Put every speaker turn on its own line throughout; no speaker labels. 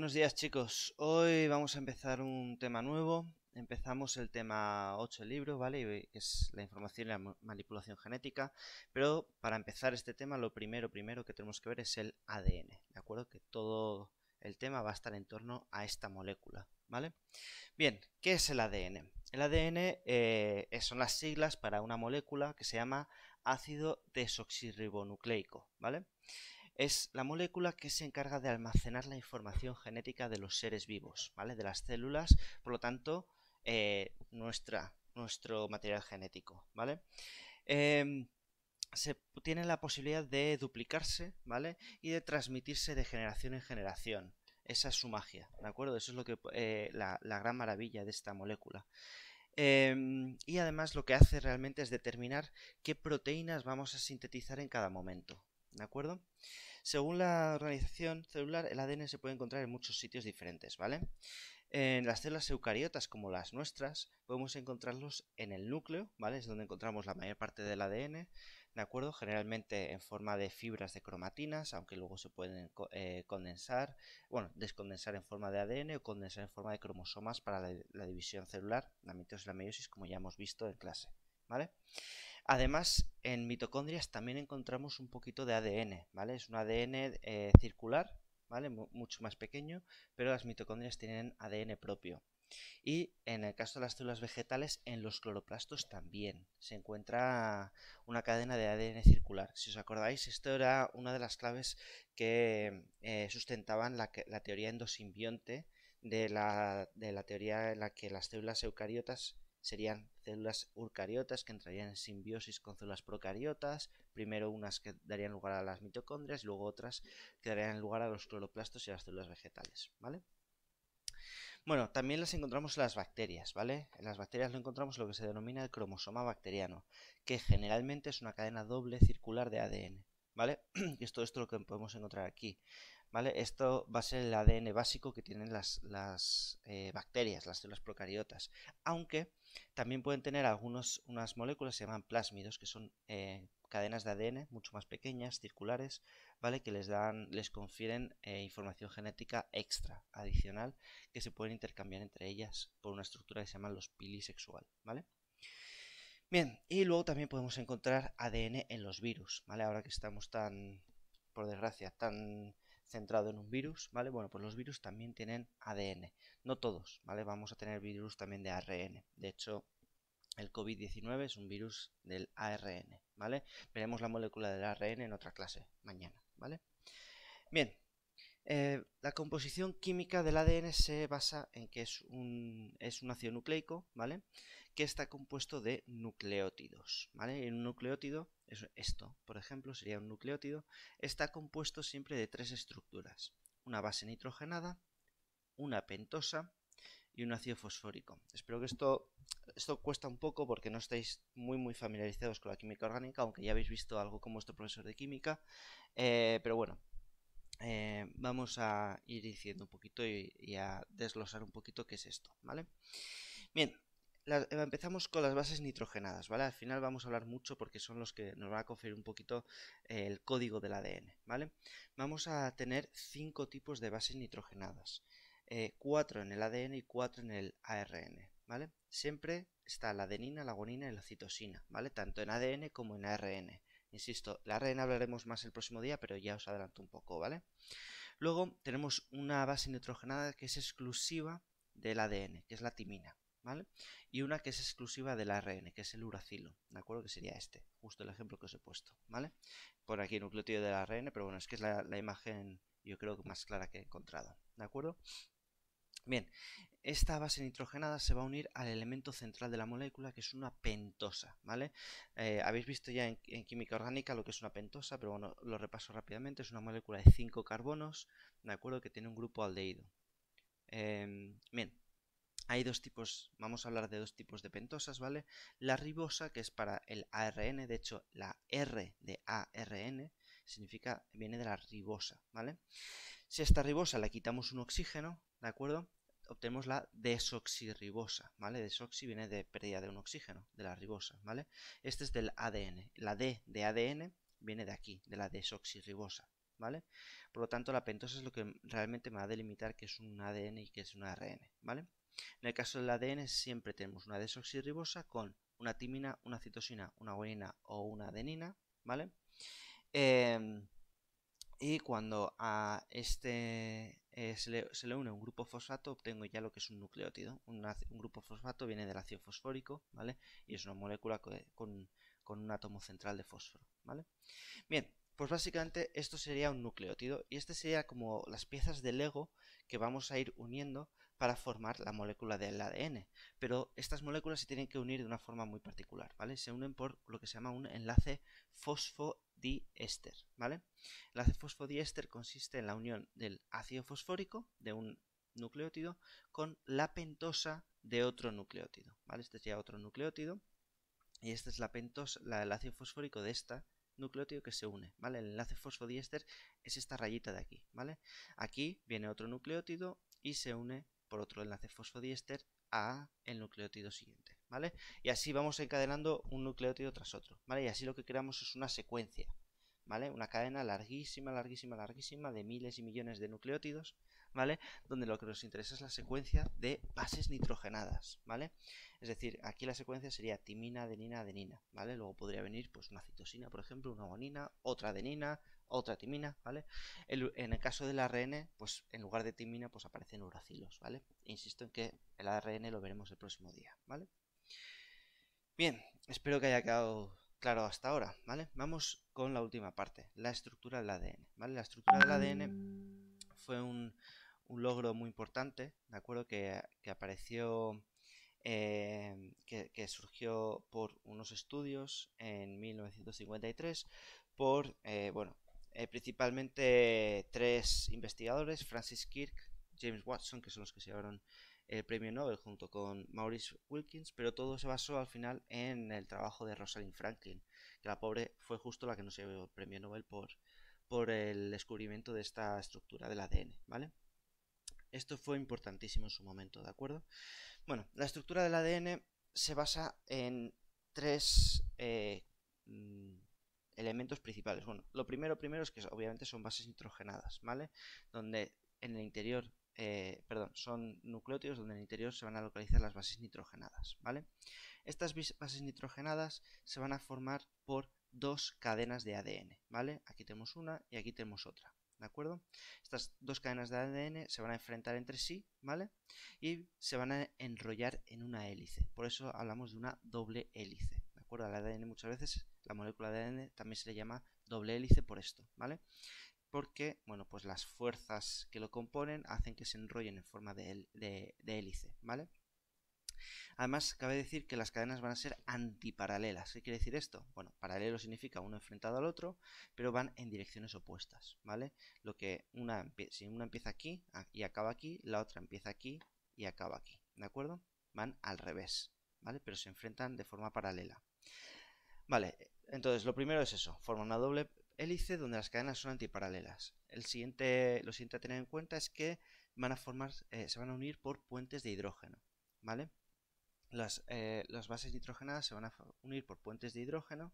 Buenos días chicos, hoy vamos a empezar un tema nuevo, empezamos el tema 8 del libro, ¿vale? Eh, que es la información y la manipulación genética, pero para empezar este tema lo primero, primero que tenemos que ver es el ADN, ¿de acuerdo? Que todo el tema va a estar en torno a esta molécula, ¿vale? Bien, ¿qué es el ADN? El ADN eh, son las siglas para una molécula que se llama ácido desoxirribonucleico, ¿vale? es la molécula que se encarga de almacenar la información genética de los seres vivos, ¿vale? De las células, por lo tanto, eh, nuestro material genético, ¿vale? Em, se tiene la posibilidad de duplicarse, ¿vale? Y de transmitirse de generación en generación. Esa es su magia, ¿de acuerdo? Eso es lo que eh, la, gran maravilla de esta molécula. Em, y además lo que hace realmente es determinar qué proteínas vamos a sintetizar en cada momento, ¿De acuerdo? Según la organización celular, el ADN se puede encontrar en muchos sitios diferentes, ¿vale? En las células eucariotas, como las nuestras, podemos encontrarlos en el núcleo, ¿vale? Es donde encontramos la mayor parte del ADN, ¿de acuerdo? Generalmente en forma de fibras de cromatinas, aunque luego se pueden eh, condensar, bueno, descondensar en forma de ADN o condensar en forma de cromosomas para la, la división celular, la mitosis y la meiosis, como ya hemos visto en clase. ¿vale? Además, en mitocondrias también encontramos un poquito de ADN, ¿vale? Es un ADN eh, circular, ¿vale? mucho más pequeño, pero las mitocondrias tienen ADN propio. Y en el caso de las células vegetales, en los cloroplastos también se encuentra una cadena de ADN circular. Si os acordáis, esto era una de las claves que eh, sustentaban la, teoría endosimbionte de la, de la teoría en la que las células eucariotas serían células eucariotas que entrarían en simbiosis con células procariotas, primero unas que darían lugar a las mitocondrias y luego otras que darían lugar a los cloroplastos y a las células vegetales, ¿vale? Bueno, también las encontramos en las bacterias, ¿vale? En las bacterias lo encontramos lo que se denomina el cromosoma bacteriano, que generalmente es una cadena doble circular de ADN. ¿vale? Y esto, esto es lo que podemos encontrar aquí, ¿vale? Esto va a ser el ADN básico que tienen las, eh, bacterias, las células procariotas, aunque también pueden tener algunas unas moléculas que se llaman plásmidos, que son eh, cadenas de ADN mucho más pequeñas, circulares, ¿vale? Que les dan, les confieren eh, información genética extra, adicional, que se pueden intercambiar entre ellas por una estructura que se llama los pilisexual, ¿vale? Bien, y luego también podemos encontrar ADN en los virus, ¿vale? Ahora que estamos tan, por desgracia, tan centrado en un virus, ¿vale? Bueno, pues los virus también tienen ADN, no todos, ¿vale? Vamos a tener virus también de ARN. De hecho, el COVID-19 es un virus del ARN, ¿vale? Veremos la molécula del ARN en otra clase mañana, ¿vale? Bien, eh, la composición química del ADN se basa en que es un, es un ácido nucleico, ¿vale? Que está compuesto de nucleótidos, ¿vale? Y un nucleótido, esto, por ejemplo, sería un nucleótido, está compuesto siempre de tres estructuras. Una base nitrogenada, una pentosa y un ácido fosfórico. Espero que esto, esto cuesta un poco porque no estáis muy muy familiarizados con la química orgánica, aunque ya habéis visto algo con vuestro profesor de química, eh, pero bueno, eh, vamos a ir diciendo un poquito y, a desglosar un poquito qué es esto, ¿vale? Bien, eh, empezamos con las bases nitrogenadas, ¿vale? Al final vamos a hablar mucho porque son los que nos van a conferir un poquito eh, el código del ADN, ¿vale? Vamos a tener cinco tipos de bases nitrogenadas, cuatro en el ADN y cuatro en el ARN, ¿vale? Siempre está la adenina, la guanina y la citosina, ¿vale? Tanto en ADN como en ARN. Insisto, la RNA hablaremos más el próximo día, pero ya os adelanto un poco, ¿vale? Luego tenemos una base nitrogenada que es exclusiva del ADN, que es la timina, ¿vale? Y una que es exclusiva del ARN, que es el uracilo, ¿de acuerdo? Que sería este, justo el ejemplo que os he puesto, ¿vale? Por aquí nucleotido de del ARN, pero bueno, es que es la, imagen yo creo más clara que he encontrado, ¿de acuerdo? Bien, esta base nitrogenada se va a unir al elemento central de la molécula, que es una pentosa, ¿vale? Eh, habéis visto ya en, química orgánica lo que es una pentosa, pero bueno, lo repaso rápidamente. Es una molécula de 5 carbonos, ¿de acuerdo? Que tiene un grupo aldehído. Em, bien, hay dos tipos, vamos a hablar de dos tipos de pentosas, ¿vale? La ribosa, que es para el ARN, de hecho, la R de ARN significa, viene de la ribosa, ¿vale? Si a esta ribosa le quitamos un oxígeno, ¿de acuerdo? Obtenemos la desoxirribosa, ¿vale? Desoxi viene de pérdida de un oxígeno, de la ribosa, ¿vale? Este es del ADN. La D de ADN viene de aquí, de la desoxirribosa, ¿vale? Por lo tanto, la pentosa es lo que realmente me va a delimitar que es un ADN y que es un ARN, ¿vale? En el caso del ADN siempre tenemos una desoxirribosa con una timina, una citosina, una guanina o una adenina, ¿vale? Em, y cuando a este eh, se, le, une un grupo fosfato, obtengo ya lo que es un nucleótido. Un, grupo fosfato viene del ácido fosfórico, ¿vale? Y es una molécula con, un átomo central de fósforo, ¿vale? Bien, pues básicamente esto sería un nucleótido y este sería como las piezas de Lego que vamos a ir uniendo para formar la molécula del ADN. Pero estas moléculas se tienen que unir de una forma muy particular, ¿vale? Se unen por lo que se llama un enlace fosfo ¿vale? El enlace fosfodiéster consiste en la unión del ácido fosfórico de un nucleótido con la pentosa de otro nucleótido, ¿vale? Este sería otro nucleótido y esta es la pentosa, el ácido fosfórico de este nucleótido que se une, ¿vale? El enlace fosfodiéster es esta rayita de aquí, ¿vale? Aquí viene otro nucleótido y se une por otro enlace fosfodiéster a el nucleótido siguiente. ¿vale? Y así vamos encadenando un nucleótido tras otro, ¿vale? Y así lo que creamos es una secuencia, ¿vale? Una cadena larguísima, larguísima, larguísima de miles y millones de nucleótidos, ¿vale? Donde lo que nos interesa es la secuencia de bases nitrogenadas, ¿vale? Es decir, aquí la secuencia sería timina, adenina, adenina, ¿vale? Luego podría venir pues una citosina, por ejemplo, una guanina, otra adenina, otra timina, ¿vale? en el caso del ARN, pues en lugar de timina, pues aparecen uracilos, ¿vale? Insisto en que el ARN lo veremos el próximo día, ¿vale? Bien, espero que haya quedado claro hasta ahora, ¿vale? Vamos con la última parte, la estructura del ADN, ¿vale? La estructura del ADN fue un, logro muy importante, ¿de acuerdo? Que, apareció, eh, que, surgió por unos estudios en 1953 por, eh, bueno, eh, principalmente tres investigadores, Francis Kirk, James Watson, que son los que se llevaron el premio Nobel junto con Maurice Wilkins, pero todo se basó al final en el trabajo de Rosalind Franklin, que la pobre fue justo la que nos llevó el premio Nobel por, por el descubrimiento de esta estructura del ADN, ¿vale? Esto fue importantísimo en su momento, ¿de acuerdo? Bueno, la estructura del ADN se basa en tres eh, mm, elementos principales. Bueno, lo primero, primero es que obviamente son bases nitrogenadas, ¿vale? Donde en el interior eh, perdón, son nucleótidos donde en el interior se van a localizar las bases nitrogenadas, ¿vale? Estas bases nitrogenadas se van a formar por dos cadenas de ADN, ¿vale? Aquí tenemos una y aquí tenemos otra, ¿de acuerdo? Estas dos cadenas de ADN se van a enfrentar entre sí, ¿vale? Y se van a enrollar en una hélice, por eso hablamos de una doble hélice, ¿de acuerdo? Al ADN muchas veces, la molécula de ADN también se le llama doble hélice por esto, ¿vale? porque bueno, pues las fuerzas que lo componen hacen que se enrollen en forma de, hélice, ¿vale? Además, cabe decir que las cadenas van a ser antiparalelas. ¿Qué quiere decir esto? Bueno, paralelo significa uno enfrentado al otro, pero van en direcciones opuestas, ¿vale? Lo que una, si una empieza aquí y acaba aquí, la otra empieza aquí y acaba aquí, ¿de acuerdo? Van al revés, ¿vale? Pero se enfrentan de forma paralela. Vale, entonces lo primero es eso, forma una doble hélice donde las cadenas son antiparalelas. El siguiente, lo siguiente a tener en cuenta es que van a formar, eh, se van a unir por puentes de hidrógeno, ¿vale? Las, eh, las, bases nitrogenadas se van a unir por puentes de hidrógeno,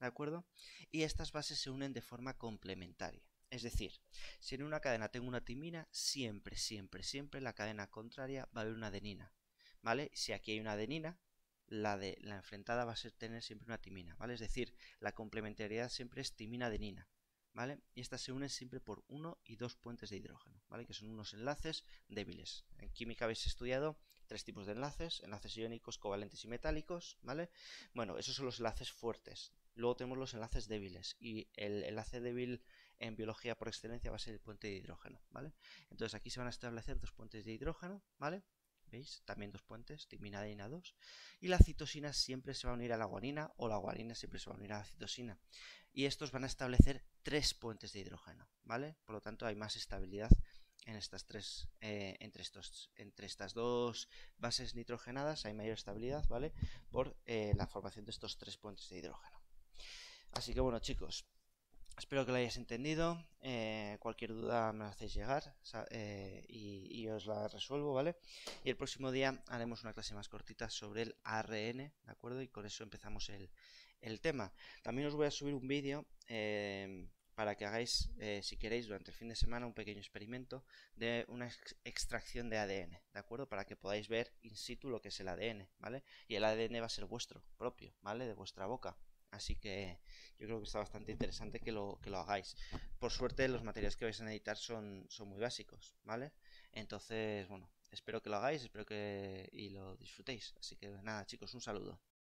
¿de acuerdo? Y estas bases se unen de forma complementaria. Es decir, si en una cadena tengo una timina, siempre, siempre, siempre la cadena contraria va a haber una adenina, ¿vale? Si aquí hay una adenina, la de la enfrentada va a ser tener siempre una timina, ¿vale? Es decir, la complementariedad siempre es timina-adenina, ¿vale? Y estas se unen siempre por uno y dos puentes de hidrógeno, ¿vale? Que son unos enlaces débiles. En química habéis estudiado tres tipos de enlaces, enlaces iónicos, covalentes y metálicos, ¿vale? Bueno, esos son los enlaces fuertes. Luego tenemos los enlaces débiles y el enlace débil en biología por excelencia va a ser el puente de hidrógeno, ¿vale? Entonces aquí se van a establecer dos puentes de hidrógeno, ¿vale? ¿Veis? También dos puentes, timina y 2 Y la citosina siempre se va a unir a la guanina o la guanina siempre se va a unir a la citosina. Y estos van a establecer tres puentes de hidrógeno, ¿vale? Por lo tanto, hay más estabilidad en estas tres, eh, entre, estos, entre estas dos bases nitrogenadas hay mayor estabilidad, ¿vale? Por eh, la formación de estos tres puentes de hidrógeno. Así que bueno, chicos, Espero que lo hayáis entendido. Eh, cualquier duda me la hacéis llegar eh, y, os la resuelvo, ¿vale? Y el próximo día haremos una clase más cortita sobre el ARN, ¿de acuerdo? Y con eso empezamos el, tema. También os voy a subir un vídeo eh, para que hagáis, si queréis, durante el fin de semana un pequeño experimento de una extracción de ADN, ¿de acuerdo? Para que podáis ver in situ lo que es el ADN, ¿vale? Y el ADN va a ser vuestro, propio, ¿vale? De vuestra boca. Así que yo creo que está bastante interesante que lo, que lo hagáis. Por suerte los materiales que vais a editar son, son muy básicos, ¿vale? Entonces, bueno, espero que lo hagáis, espero que y lo disfrutéis. Así que nada, chicos, un saludo.